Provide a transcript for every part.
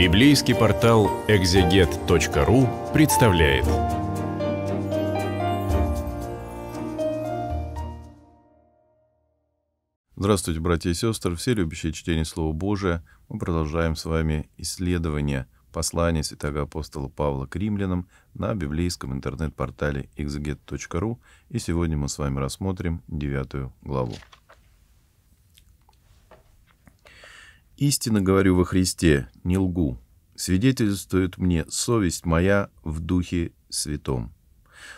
Библейский портал экзегет.ру представляет. Здравствуйте, братья и сестры, все любящие чтение Слова Божия. Мы продолжаем с вами исследование послания святого апостола Павла к римлянам на библейском интернет-портале exeget.ru. И сегодня мы с вами рассмотрим девятую главу. Истинно говорю во Христе, не лгу. Свидетельствует мне совесть моя в Духе Святом,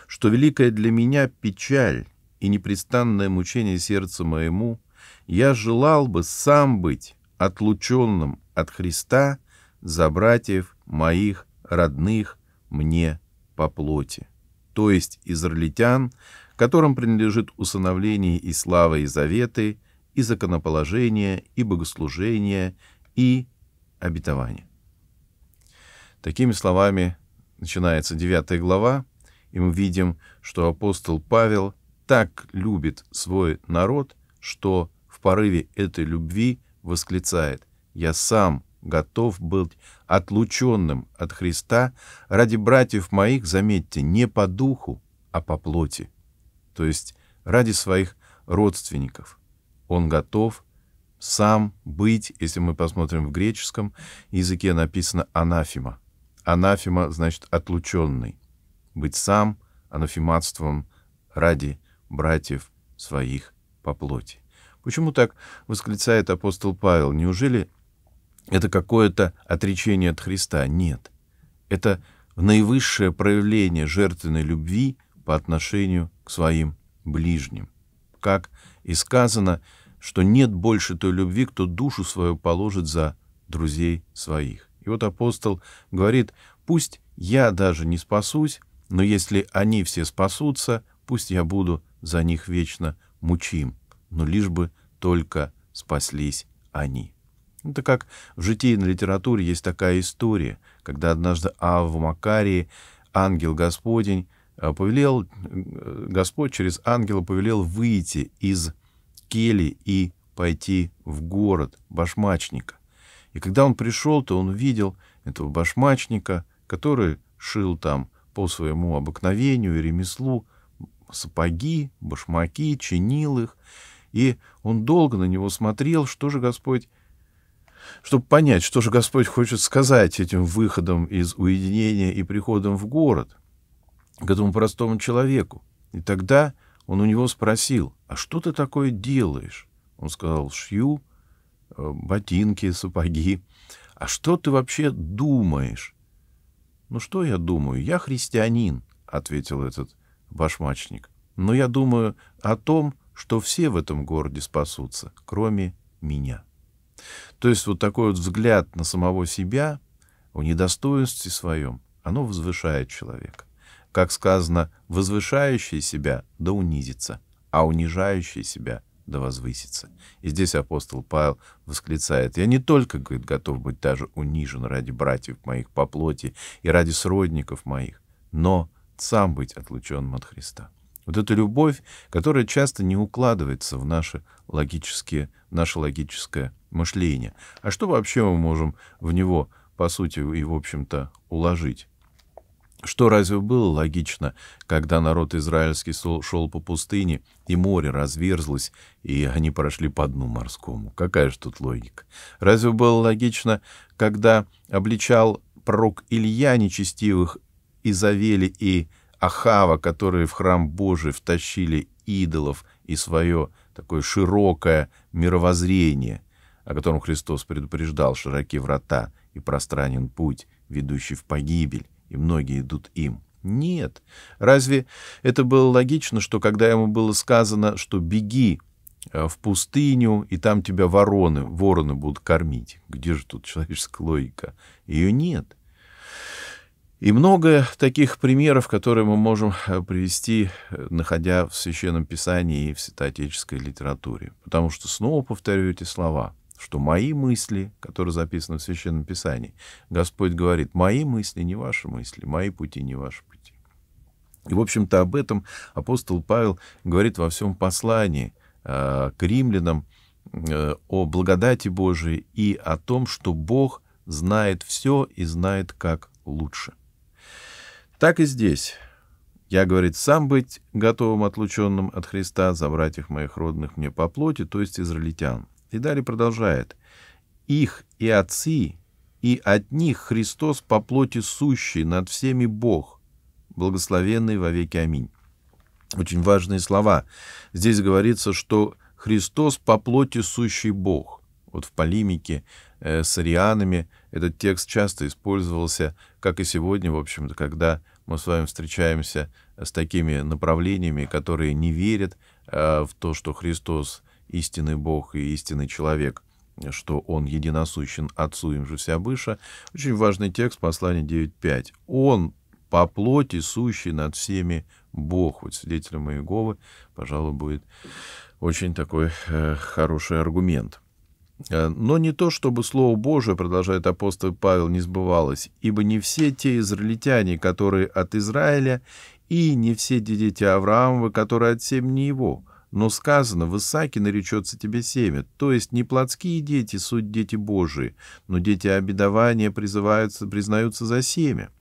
что великая для меня печаль и непрестанное мучение сердца моему, я желал бы сам быть отлученным от Христа за братьев моих родных мне по плоти, то есть израильтян, которым принадлежит усыновление и слава и заветы – и законоположение, и богослужение, и обетование. Такими словами начинается 9 глава, и мы видим, что апостол Павел так любит свой народ, что в порыве этой любви восклицает «Я сам готов был отлученным от Христа ради братьев моих, заметьте, не по духу, а по плоти, то есть ради своих родственников» он готов сам быть, если мы посмотрим в греческом языке, написано анафима. Анафима значит отлученный. Быть сам анафиматством ради братьев своих по плоти. Почему так восклицает апостол Павел? Неужели это какое-то отречение от Христа? Нет. Это наивысшее проявление жертвенной любви по отношению к своим ближним как и сказано, что нет больше той любви, кто душу свою положит за друзей своих. И вот апостол говорит, пусть я даже не спасусь, но если они все спасутся, пусть я буду за них вечно мучим, но лишь бы только спаслись они. Это как в житийной литературе есть такая история, когда однажды Авва Макарии, ангел Господень, Э, повелел, э, Господь через ангела повелел выйти из кели и пойти в город башмачника. И когда он пришел, то он увидел этого башмачника, который шил там по своему обыкновению и ремеслу сапоги, башмаки, чинил их. И он долго на него смотрел, что же Господь чтобы понять, что же Господь хочет сказать этим выходом из уединения и приходом в город к этому простому человеку. И тогда он у него спросил, а что ты такое делаешь? Он сказал, шью э, ботинки, сапоги. А что ты вообще думаешь? Ну что я думаю? Я христианин, ответил этот башмачник. Но я думаю о том, что все в этом городе спасутся, кроме меня. То есть вот такой вот взгляд на самого себя в недостоинстве своем, оно возвышает человека как сказано, возвышающий себя да унизится, а унижающий себя да возвысится. И здесь апостол Павел восклицает, «Я не только, говорит, готов быть даже унижен ради братьев моих по плоти и ради сродников моих, но сам быть отлученным от Христа». Вот эта любовь, которая часто не укладывается в наши логические, наше логическое мышление. А что вообще мы можем в него, по сути, и, в общем-то, уложить? Что разве было логично, когда народ израильский шел по пустыне, и море разверзлось, и они прошли по дну морскому? Какая же тут логика? Разве было логично, когда обличал пророк Илья нечестивых Изавели и Ахава, которые в храм Божий втащили идолов и свое такое широкое мировоззрение, о котором Христос предупреждал широкие врата и пространен путь, ведущий в погибель? и многие идут им. Нет. Разве это было логично, что когда ему было сказано, что беги э, в пустыню, и там тебя вороны, вороны будут кормить? Где же тут человеческая логика? Ее нет. И много таких примеров, которые мы можем э, привести, э, находя в Священном Писании и в святоотеческой литературе. Потому что, снова повторю эти слова, что мои мысли, которые записаны в Священном Писании, Господь говорит, мои мысли не ваши мысли, мои пути не ваши пути. И, в общем-то, об этом апостол Павел говорит во всем послании э, к римлянам э, о благодати Божией и о том, что Бог знает все и знает, как лучше. Так и здесь. Я, говорит, сам быть готовым отлученным от Христа, забрать их моих родных мне по плоти, то есть израильтян. И далее продолжает. «Их и отцы, и от них Христос по плоти сущий, над всеми Бог, благословенный во веки Аминь». Очень важные слова. Здесь говорится, что Христос по плоти сущий Бог. Вот в полемике э, с арианами этот текст часто использовался, как и сегодня, в общем-то, когда мы с вами встречаемся с такими направлениями, которые не верят э, в то, что Христос истинный Бог и истинный человек, что он единосущен Отцу им же вся быша. Очень важный текст, послание 9.5. Он по плоти сущий над всеми Бог. Вот свидетелем Иеговы, пожалуй, будет очень такой э, хороший аргумент. Э, Но не то, чтобы Слово Божие, продолжает апостол Павел, не сбывалось, ибо не все те израильтяне, которые от Израиля, и не все те дети Авраамова, которые от семени его. Но сказано, в Исааке наречется тебе семя, то есть не плотские дети, суть дети Божии, но дети обетования призываются, признаются за семя.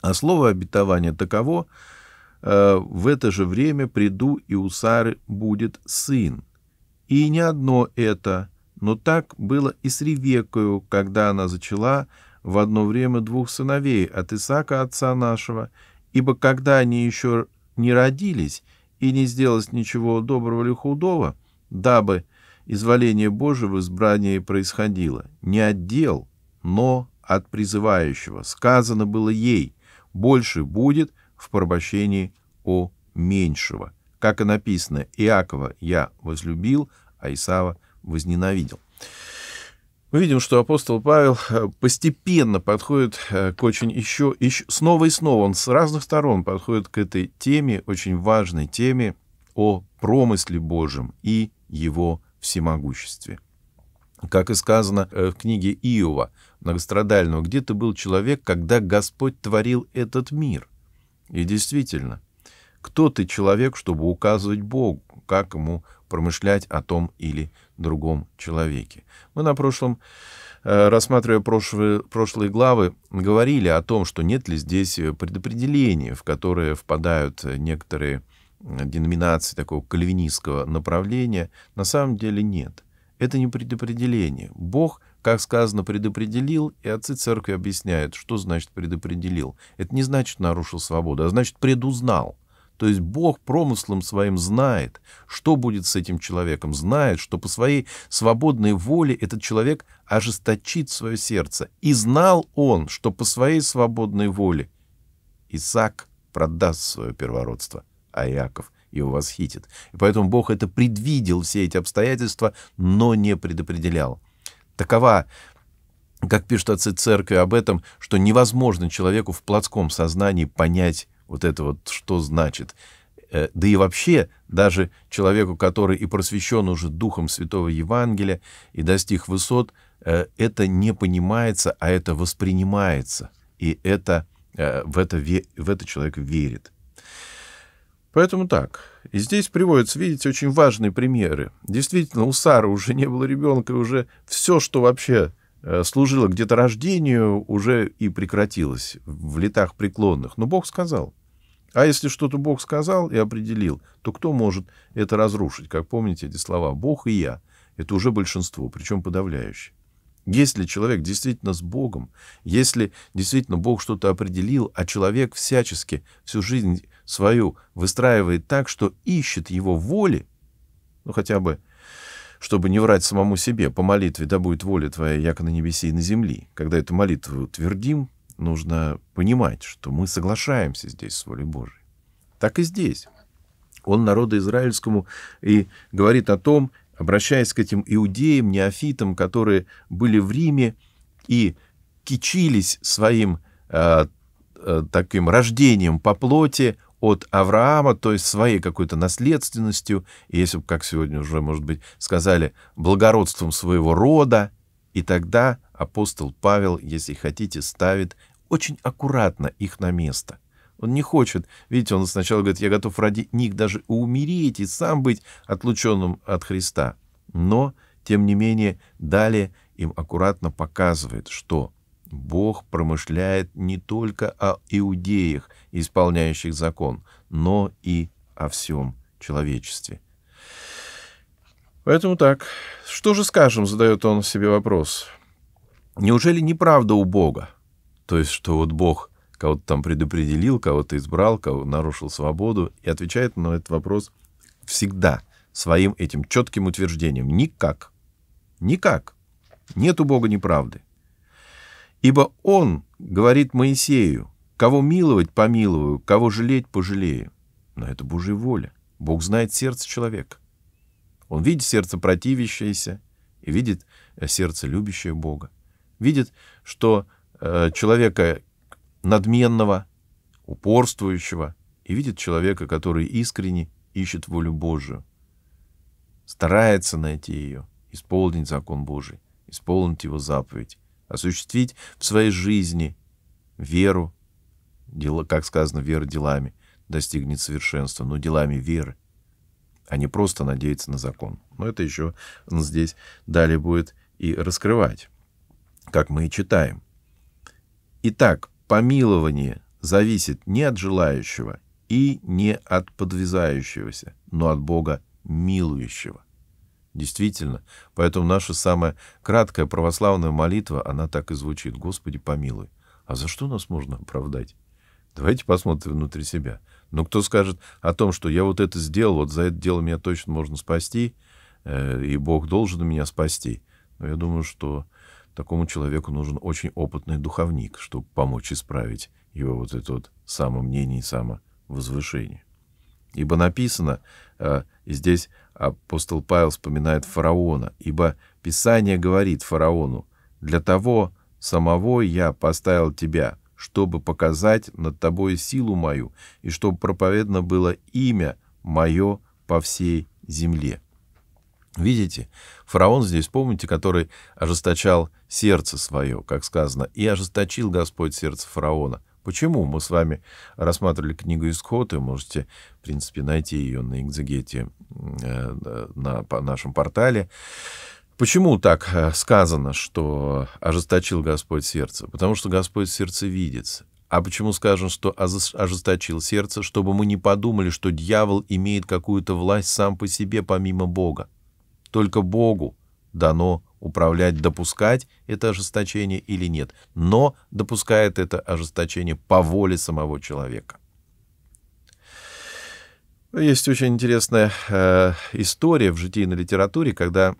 А слово обетование таково, э, в это же время приду, и у Сары будет сын. И не одно это, но так было и с Ревекою, когда она зачала в одно время двух сыновей от Исаака, отца нашего, ибо когда они еще не родились, и не сделать ничего доброго или худого, дабы изволение Божие в избрании происходило не от дел, но от призывающего. Сказано было ей, больше будет в порабощении о меньшего. Как и написано, Иакова я возлюбил, а Исава возненавидел мы видим, что апостол Павел э, постепенно подходит э, к очень еще, еще снова и снова, он с разных сторон подходит к этой теме, очень важной теме о промысле Божьем и его всемогуществе. Как и сказано э, в книге Иова, многострадального, где ты был человек, когда Господь творил этот мир? И действительно, кто ты человек, чтобы указывать Богу, как ему промышлять о том или другом человеке. Мы на прошлом, э, рассматривая прошлые, прошлые главы, говорили о том, что нет ли здесь э, предопределения, в которые впадают э, некоторые деноминации такого кальвинистского направления. На самом деле нет. Это не предопределение. Бог — как сказано, предопределил, и отцы церкви объясняют, что значит предопределил. Это не значит нарушил свободу, а значит предузнал. То есть Бог промыслом своим знает, что будет с этим человеком, знает, что по своей свободной воле этот человек ожесточит свое сердце. И знал он, что по своей свободной воле Исаак продаст свое первородство, а Иаков его восхитит. И поэтому Бог это предвидел, все эти обстоятельства, но не предопределял. Такова как пишут отцы церкви об этом, что невозможно человеку в плотском сознании понять вот это вот что значит. Э, да и вообще, даже человеку, который и просвещен уже Духом Святого Евангелия и достиг высот, э, это не понимается, а это воспринимается. И это, э, в, это, в это человек верит. Поэтому так. И здесь приводятся, видите, очень важные примеры. Действительно, у Сары уже не было ребенка, и уже все, что вообще Э, служила где-то рождению, уже и прекратилась в летах преклонных. Но Бог сказал. А если что-то Бог сказал и определил, то кто может это разрушить? Как помните эти слова «Бог и я» — это уже большинство, причем подавляющее. Если человек действительно с Богом, если действительно Бог что-то определил, а человек всячески всю жизнь свою выстраивает так, что ищет его воли, ну хотя бы чтобы не врать самому себе, по молитве «Да будет воля твоя, яко на небесе и на земле Когда эту молитву утвердим, нужно понимать, что мы соглашаемся здесь с волей Божией. Так и здесь. Он народу израильскому и говорит о том, обращаясь к этим иудеям, неофитам, которые были в Риме и кичились своим э, э, таким рождением по плоти, от Авраама, то есть своей какой-то наследственностью, и если бы, как сегодня уже, может быть, сказали, благородством своего рода, и тогда апостол Павел, если хотите, ставит очень аккуратно их на место. Он не хочет. Видите, он сначала говорит, я готов ради них даже умереть и сам быть отлученным от Христа. Но, тем не менее, далее им аккуратно показывает, что Бог промышляет не только о иудеях, исполняющих закон, но и о всем человечестве. Поэтому так. Что же скажем, задает он себе вопрос. Неужели неправда у Бога? То есть, что вот Бог кого-то там предопределил, кого-то избрал, кого нарушил свободу, и отвечает на этот вопрос всегда своим этим четким утверждением. Никак. Никак. Нет у Бога неправды. Ибо он говорит Моисею, кого миловать помилую, кого жалеть пожалею. Но это Божья воля. Бог знает сердце человека. Он видит сердце противящееся и видит э, сердце любящее Бога. Видит, что э, человека надменного, упорствующего, и видит человека, который искренне ищет волю Божию, старается найти ее, исполнить закон Божий, исполнить его заповедь, осуществить в своей жизни веру, дела, как сказано, вера делами достигнет совершенства, но делами веры, а не просто надеяться на закон. Но это еще здесь далее будет и раскрывать, как мы и читаем. Итак, помилование зависит не от желающего и не от подвязающегося, но от Бога милующего. Действительно, поэтому наша самая краткая православная молитва, она так и звучит. Господи, помилуй. А за что нас можно оправдать? Давайте посмотрим внутри себя. Но кто скажет о том, что я вот это сделал, вот за это дело меня точно можно спасти, э, и Бог должен меня спасти. Но я думаю, что такому человеку нужен очень опытный духовник, чтобы помочь исправить его вот это вот самомнение и самовозвышение. Ибо написано, и э, здесь апостол Павел вспоминает фараона, ибо Писание говорит фараону, «Для того самого я поставил тебя, чтобы показать над тобой силу мою, и чтобы проповедно было имя мое по всей земле». Видите, фараон здесь, помните, который ожесточал сердце свое, как сказано, и ожесточил Господь сердце фараона, Почему? Мы с вами рассматривали книгу «Исход», и можете, в принципе, найти ее на экзегете э, на нашем портале. Почему так э, сказано, что ожесточил Господь сердце? Потому что Господь сердце видит. А почему скажем, что ожесточил сердце, чтобы мы не подумали, что дьявол имеет какую-то власть сам по себе, помимо Бога? Только Богу дано управлять, допускать это ожесточение или нет, но допускает это ожесточение по воле самого человека. Есть очень интересная э, история в житийной литературе, когда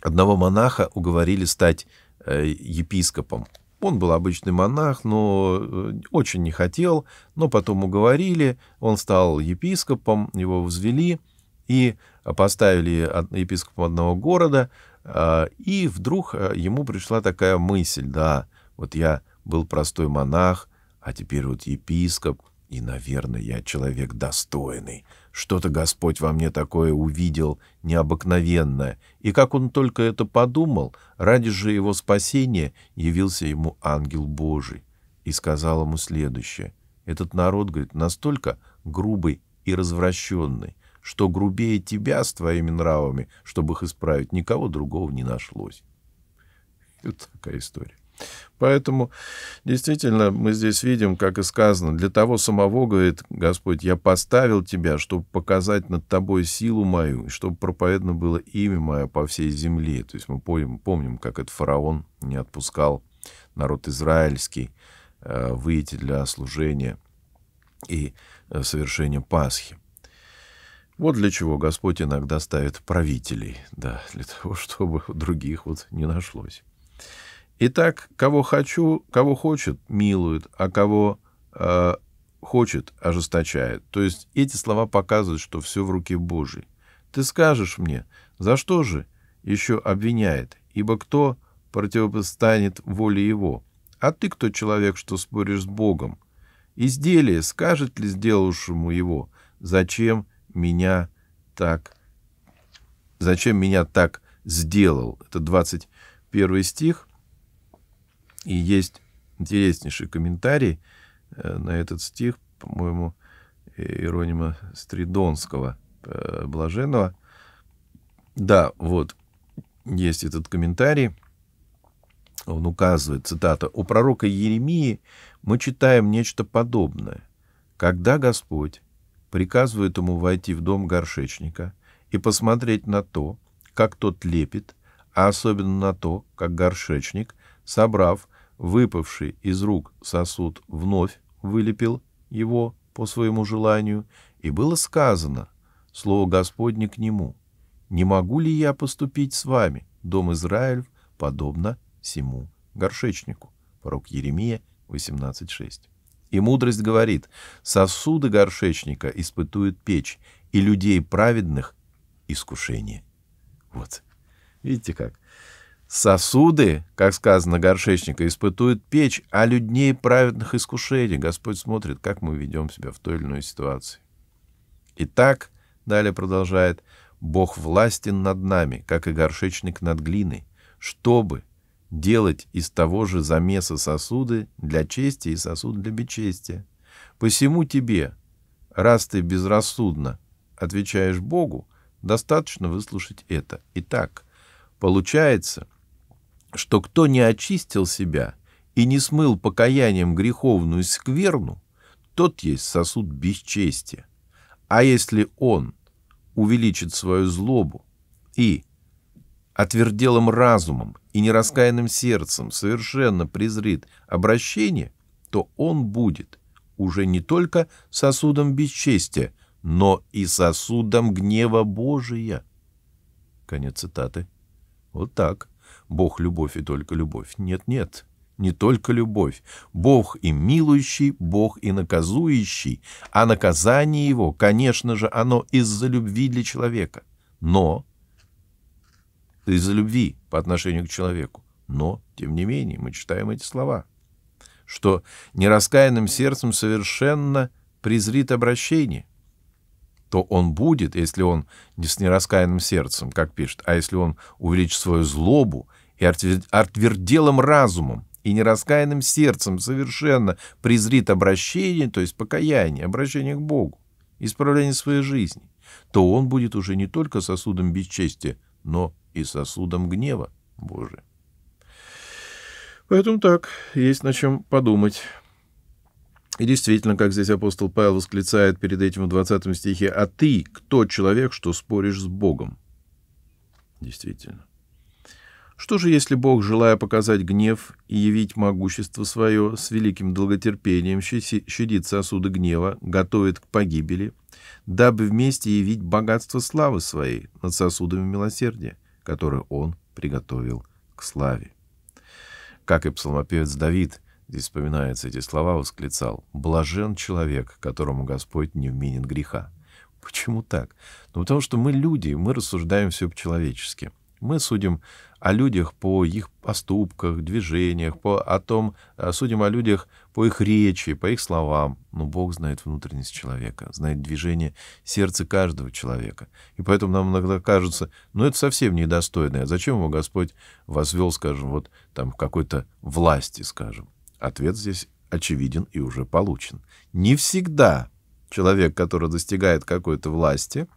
одного монаха уговорили стать э, епископом. Он был обычный монах, но э, очень не хотел, но потом уговорили, он стал епископом, его взвели, и поставили епископа одного города, а, и вдруг э, ему пришла такая мысль, да, вот я был простой монах, а теперь вот епископ, и, наверное, я человек достойный. Что-то Господь во мне такое увидел необыкновенное. И как он только это подумал, ради же его спасения явился ему ангел Божий и сказал ему следующее. Этот народ, говорит, настолько грубый и развращенный, что грубее тебя с твоими нравами, чтобы их исправить, никого другого не нашлось. вот такая история. Поэтому действительно мы здесь видим, как и сказано, для того самого, говорит Господь, я поставил тебя, чтобы показать над тобой силу мою, и чтобы проповедно было имя мое по всей земле. То есть мы помним, помним как этот фараон не отпускал народ израильский э, выйти для служения и э, совершения Пасхи. Вот для чего Господь иногда ставит правителей, да, для того, чтобы других вот не нашлось. Итак, кого хочу, кого хочет, милует, а кого э, хочет, ожесточает. То есть эти слова показывают, что все в руке Божьей. Ты скажешь мне, за что же еще обвиняет, ибо кто противопостанет воле его? А ты кто человек, что споришь с Богом? Изделие скажет ли сделавшему его, зачем меня так... Зачем меня так сделал? Это 21 стих. И есть интереснейший комментарий э, на этот стих, по-моему, э, Иронима Стридонского, э, Блаженного. Да, вот, есть этот комментарий. Он указывает, цитата, «У пророка Еремии мы читаем нечто подобное. Когда Господь приказывает ему войти в дом горшечника и посмотреть на то, как тот лепит, а особенно на то, как горшечник, собрав выпавший из рук сосуд, вновь вылепил его по своему желанию, и было сказано слово Господне к нему, «Не могу ли я поступить с вами, дом Израиль, подобно всему горшечнику?» Пророк Еремия 18.6. И мудрость говорит, сосуды горшечника испытуют печь, и людей праведных — искушение. Вот. Видите как? Сосуды, как сказано, горшечника испытуют печь, а людей праведных искушение. Господь смотрит, как мы ведем себя в той или иной ситуации. Итак, далее продолжает, Бог властен над нами, как и горшечник над глиной, чтобы делать из того же замеса сосуды для чести и сосуд для бесчестия. Посему тебе, раз ты безрассудно отвечаешь Богу, достаточно выслушать это. Итак, получается, что кто не очистил себя и не смыл покаянием греховную скверну, тот есть сосуд бесчестия. А если он увеличит свою злобу и отверделым разумом и нераскаянным сердцем совершенно презрит обращение, то он будет уже не только сосудом бесчестия, но и сосудом гнева Божия. Конец цитаты. Вот так. Бог — любовь и только любовь. Нет-нет, не только любовь. Бог и милующий, Бог и наказующий. А наказание его, конечно же, оно из-за любви для человека. Но из-за любви по отношению к человеку. Но, тем не менее, мы читаем эти слова, что нераскаянным сердцем совершенно презрит обращение, то он будет, если он не с нераскаянным сердцем, как пишет, а если он увеличит свою злобу и артверделым разумом, и нераскаянным сердцем совершенно презрит обращение, то есть покаяние, обращение к Богу, исправление своей жизни, то он будет уже не только сосудом бесчестия, но и сосудом гнева Божия. Поэтому так, есть на чем подумать. И действительно, как здесь апостол Павел восклицает перед этим в 20 стихе, «А ты кто человек, что споришь с Богом?» Действительно. Что же, если Бог, желая показать гнев и явить могущество свое, с великим долготерпением щадит сосуды гнева, готовит к погибели, дабы вместе явить богатство славы своей над сосудами милосердия, которые Он приготовил к славе? Как и псалмопевец Давид, здесь вспоминаются эти слова, восклицал «Блажен человек, которому Господь не вменен греха». Почему так? Ну, потому что мы люди, и мы рассуждаем все по-человечески. Мы судим о людях по их поступках, движениях, по о том, э, судим о людях по их речи, по их словам. Но Бог знает внутренность человека, знает движение сердца каждого человека. И поэтому нам иногда кажется, ну это совсем недостойное. зачем его Господь возвел, скажем, вот там в какой-то власти, скажем? Ответ здесь очевиден и уже получен. Не всегда человек, который достигает какой-то власти —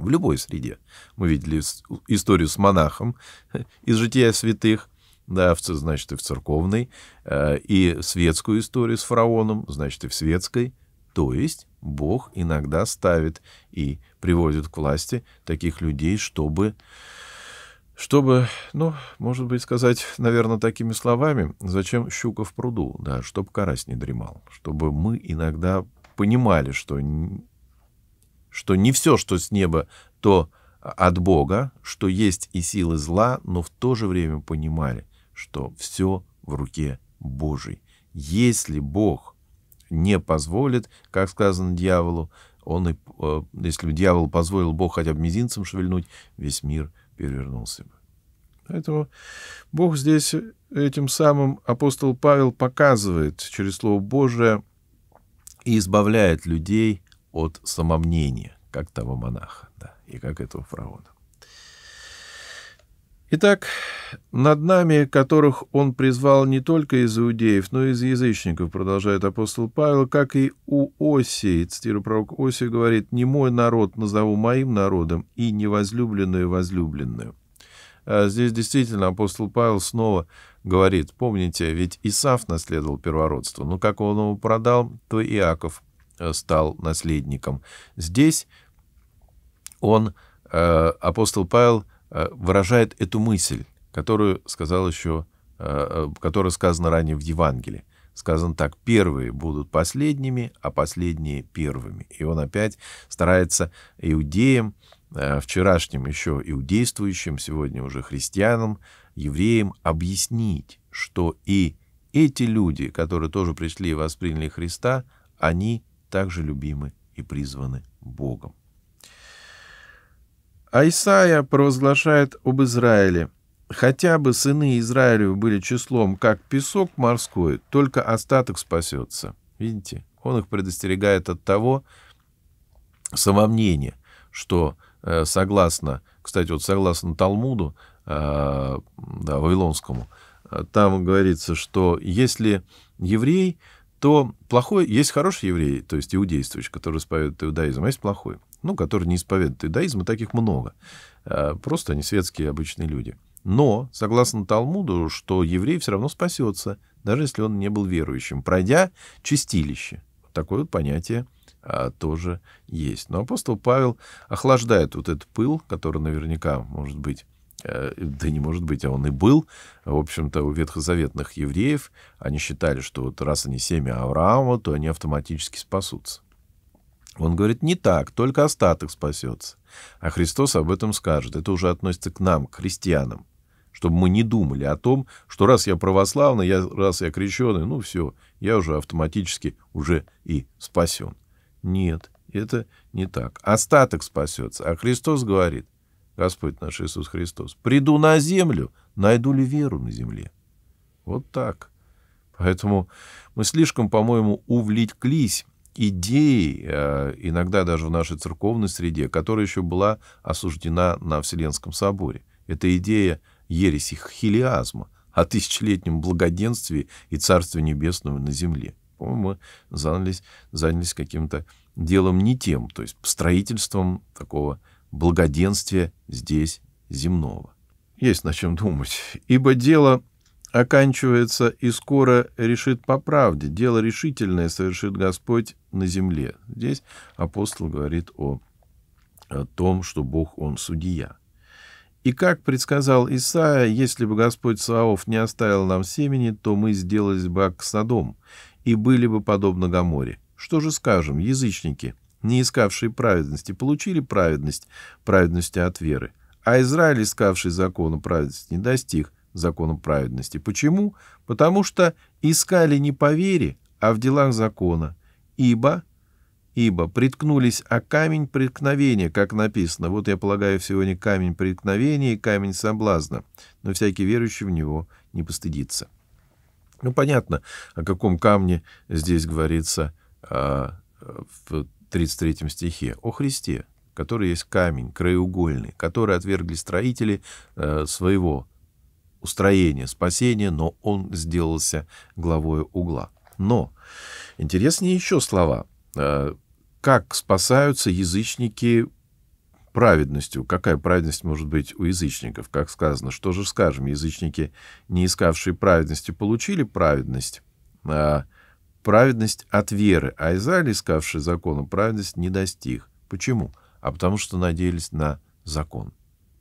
в любой среде. Мы видели историю с монахом из «Жития святых», да, значит, и в церковной, э, и светскую историю с фараоном, значит, и в светской. То есть Бог иногда ставит и приводит к власти таких людей, чтобы, чтобы, ну, может быть, сказать, наверное, такими словами, зачем щука в пруду, да, чтобы карась не дремал, чтобы мы иногда понимали, что что не все, что с неба, то от Бога, что есть и силы зла, но в то же время понимали, что все в руке Божьей. Если Бог не позволит, как сказано дьяволу, он и, э, если бы дьявол позволил Бог хотя бы мизинцем шевельнуть, весь мир перевернулся бы. Поэтому Бог здесь этим самым апостол Павел показывает через Слово Божие и избавляет людей от самомнения, как того монаха, да, и как этого фараона. Итак, над нами, которых он призвал не только из иудеев, но и из язычников, продолжает апостол Павел, как и у Осии, цитирую пророк Осии, говорит, «Не мой народ назову моим народом, и невозлюбленную возлюбленную». А здесь действительно апостол Павел снова говорит, помните, ведь Исаф наследовал первородство, но как он его продал, то Иаков Э, стал наследником. Здесь он, э, апостол Павел, э, выражает эту мысль, которую сказал еще, которая сказана ранее в Евангелии. Сказано так, первые будут последними, а последние первыми. И он опять старается иудеям, вчерашним еще иудействующим, сегодня уже христианам, евреям объяснить, что и эти люди, которые тоже пришли и восприняли Христа, они также любимы и призваны Богом. А Исаия провозглашает об Израиле. Хотя бы сыны Израилю были числом, как песок морской, только остаток спасется. Видите, он их предостерегает от того самомнения, что э, согласно, кстати, вот согласно Талмуду, э, да, Вавилонскому, э, там говорится, что если еврей то плохой есть хороший еврей, то есть иудействующий, который исповедует иудаизм, а есть плохой, ну, который не исповедует иудаизм, и таких много. А, просто они светские обычные люди. Но, согласно Талмуду, что еврей все равно спасется, даже если он не был верующим, пройдя чистилище. Такое вот понятие а, тоже есть. Но апостол Павел охлаждает вот этот пыл, который наверняка, может быть, Э, да не может быть, а он и был. В общем-то, у ветхозаветных евреев они считали, что вот раз они семя Авраама, то они автоматически спасутся. Он говорит, не так, только остаток спасется. А Христос об этом скажет. Это уже относится к нам, к христианам. Чтобы мы не думали о том, что раз я православный, я, раз я крещеный, ну все, я уже автоматически уже и спасен. Нет, это не так. Остаток спасется. А Христос говорит – Господь наш Иисус Христос. Приду на землю, найду ли веру на земле? Вот так. Поэтому мы слишком, по-моему, увлеклись идеей, э, иногда даже в нашей церковной среде, которая еще была осуждена на Вселенском соборе. Это идея ереси хилиазма о тысячелетнем благоденствии и Царстве Небесном на земле. По-моему, мы занялись, занялись каким-то делом не тем, то есть строительством такого благоденствия здесь земного. Есть на чем думать, ибо дело оканчивается и скоро решит по правде. Дело решительное совершит Господь на земле. Здесь апостол говорит о, о том, что Бог Он судья. И как предсказал Исаия, если бы Господь Саов не оставил нам семени, то мы сделались бы к Содом и были бы подобно Гаморе. Что же скажем, язычники, не искавшие праведности, получили праведность, праведности от веры. А Израиль, искавший закону праведности, не достиг закону праведности. Почему? Потому что искали не по вере, а в делах закона. Ибо, ибо приткнулись о камень преткновения, как написано. Вот я полагаю сегодня камень преткновения и камень соблазна, но всякий верующий в него не постыдится. Ну, понятно, о каком камне здесь говорится а, в 33 стихе, о Христе, который есть камень краеугольный, который отвергли строители э, своего устроения, спасения, но он сделался главой угла. Но интереснее еще слова. Э, как спасаются язычники праведностью. Какая праведность может быть у язычников? Как сказано, что же скажем? Язычники, не искавшие праведности, получили праведность. А праведность от веры, а Израиль, искавший закона, праведность не достиг. Почему? А потому что надеялись на закон.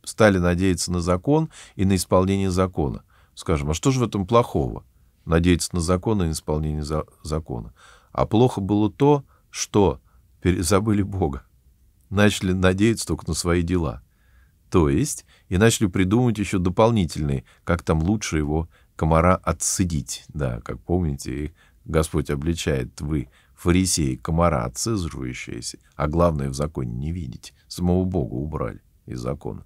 Стали надеяться на закон и на исполнение закона. Скажем, а что же в этом плохого? Надеяться на закон и на исполнение за закона. А плохо было то, что забыли Бога. Начали надеяться только на свои дела. То есть, и начали придумывать еще дополнительные, как там лучше его комара отсыдить. Да, как помните, их Господь обличает вы, фарисеи, комара отцезрующиеся, а главное в законе не видеть. Самого Бога убрали из закона.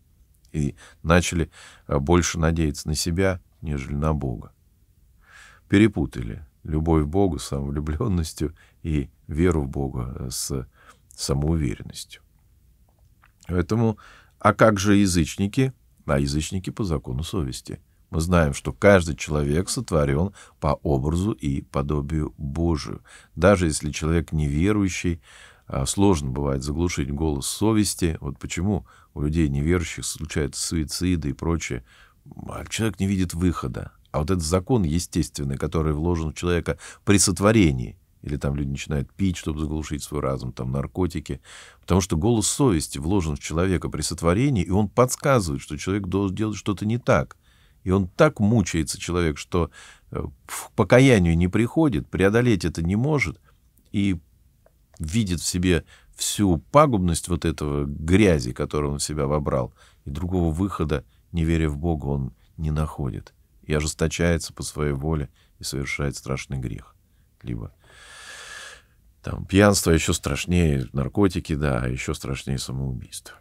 И начали э, больше надеяться на себя, нежели на Бога. Перепутали любовь к Богу с самовлюбленностью и веру в Бога э, с самоуверенностью. Поэтому, а как же язычники? А язычники по закону совести – мы знаем, что каждый человек сотворен по образу и подобию Божию. Даже если человек неверующий, а, сложно бывает заглушить голос совести. Вот почему у людей неверующих случаются суициды и прочее. А человек не видит выхода. А вот этот закон естественный, который вложен в человека при сотворении, или там люди начинают пить, чтобы заглушить свой разум, там наркотики, потому что голос совести вложен в человека при сотворении, и он подсказывает, что человек должен делать что-то не так. И он так мучается, человек, что э, в покаянию не приходит, преодолеть это не может, и видит в себе всю пагубность вот этого грязи, которую он в себя вобрал, и другого выхода, не веря в Бога, он не находит. И ожесточается по своей воле и совершает страшный грех. Либо там пьянство а еще страшнее, наркотики, да, а еще страшнее самоубийство.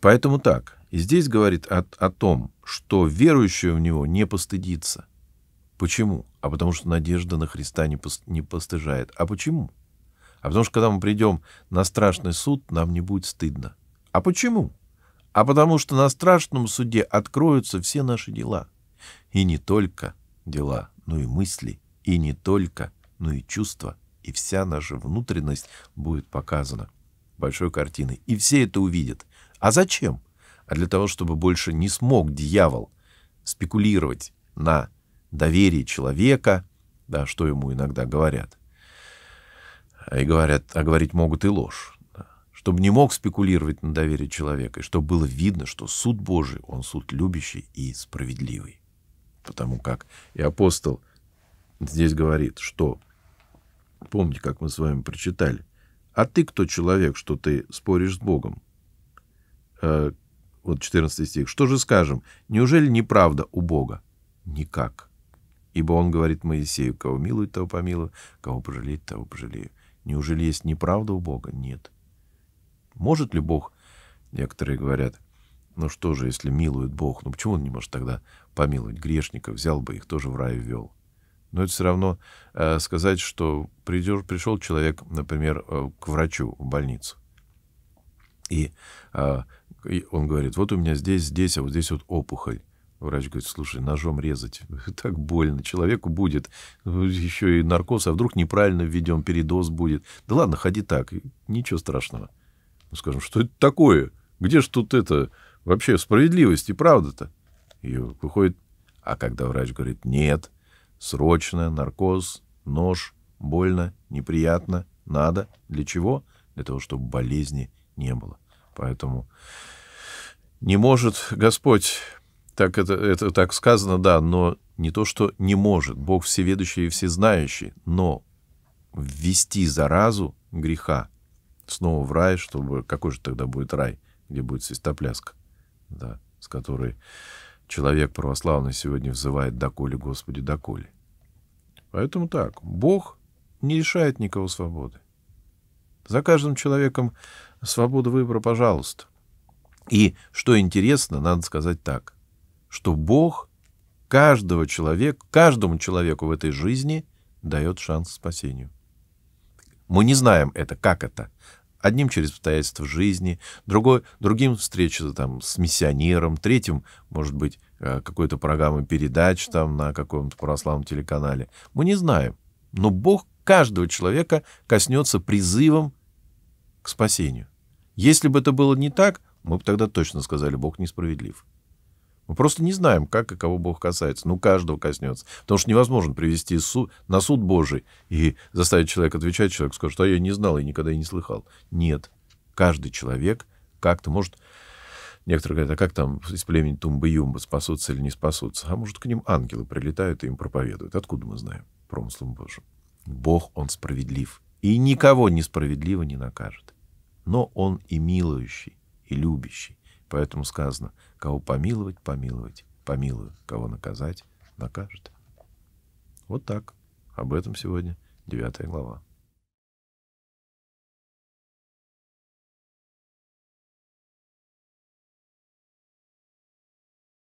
Поэтому так. И здесь говорит о, о том, что верующий в него не постыдится. Почему? А потому что надежда на Христа не, пост, не постыжает. А почему? А потому что когда мы придем на страшный суд, нам не будет стыдно. А почему? А потому что на страшном суде откроются все наши дела. И не только дела, но и мысли, и не только, но и чувства, и вся наша внутренность будет показана большой картиной. И все это увидят. А зачем? а для того, чтобы больше не смог дьявол спекулировать на доверии человека, да, что ему иногда говорят. А и говорят, а говорить могут и ложь. Да. Чтобы не мог спекулировать на доверие человека, и чтобы было видно, что суд Божий, он суд любящий и справедливый. Потому как и апостол здесь говорит, что, помните, как мы с вами прочитали, а ты кто человек, что ты споришь с Богом? Э, вот 14 стих, что же скажем? Неужели неправда у Бога? Никак. Ибо он говорит Моисею, кого милует, того помилую, кого пожалеет, того пожалею. Неужели есть неправда у Бога? Нет. Может ли Бог, некоторые говорят, ну что же, если милует Бог, ну почему он не может тогда помиловать грешников, взял бы их, тоже в рай ввел? Но это все равно э, сказать, что придешь, пришел человек, например, э, к врачу в больницу, и э, и он говорит, вот у меня здесь, здесь, а вот здесь вот опухоль. Врач говорит, слушай, ножом резать так больно, человеку будет. Ну, Еще и наркоз, а вдруг неправильно введем, передоз будет. Да ладно, ходи так, ничего страшного. Мы скажем, что это такое? Где ж тут это вообще справедливость и правда-то? И выходит, а когда врач говорит, нет, срочно, наркоз, нож, больно, неприятно, надо. Для чего? Для того, чтобы болезни не было. Поэтому не может Господь, так это, это так сказано, да, но не то, что не может, Бог всеведущий и всезнающий, но ввести заразу греха снова в рай, чтобы какой же тогда будет рай, где будет свистопляска, да, с которой человек православный сегодня взывает «Доколе, Господи, доколе». Поэтому так, Бог не лишает никого свободы. За каждым человеком свобода выбора, пожалуйста. И, что интересно, надо сказать так, что Бог каждого человека, каждому человеку в этой жизни дает шанс спасению. Мы не знаем это, как это. Одним через обстоятельства жизни, другой, другим встреча там, с миссионером, третьим, может быть, э, какой-то программы передач там, на каком-то православном телеканале. Мы не знаем. Но Бог каждого человека коснется призывом к спасению. Если бы это было не так, мы бы тогда точно сказали, Бог несправедлив. Мы просто не знаем, как и кого Бог касается. Ну, каждого коснется. Потому что невозможно привести суд, на суд Божий и заставить человека отвечать. Человек скажет, а я не знал и никогда и не слыхал. Нет. Каждый человек как-то может... Некоторые говорят, а как там из племени Тумбы-Юмба спасутся или не спасутся? А может, к ним ангелы прилетают и им проповедуют. Откуда мы знаем? Промыслом Божьим. Бог, Он справедлив, и никого несправедливо не накажет. Но Он и милующий, и любящий. Поэтому сказано, кого помиловать, помиловать, помилую, кого наказать, накажет. Вот так. Об этом сегодня 9 глава.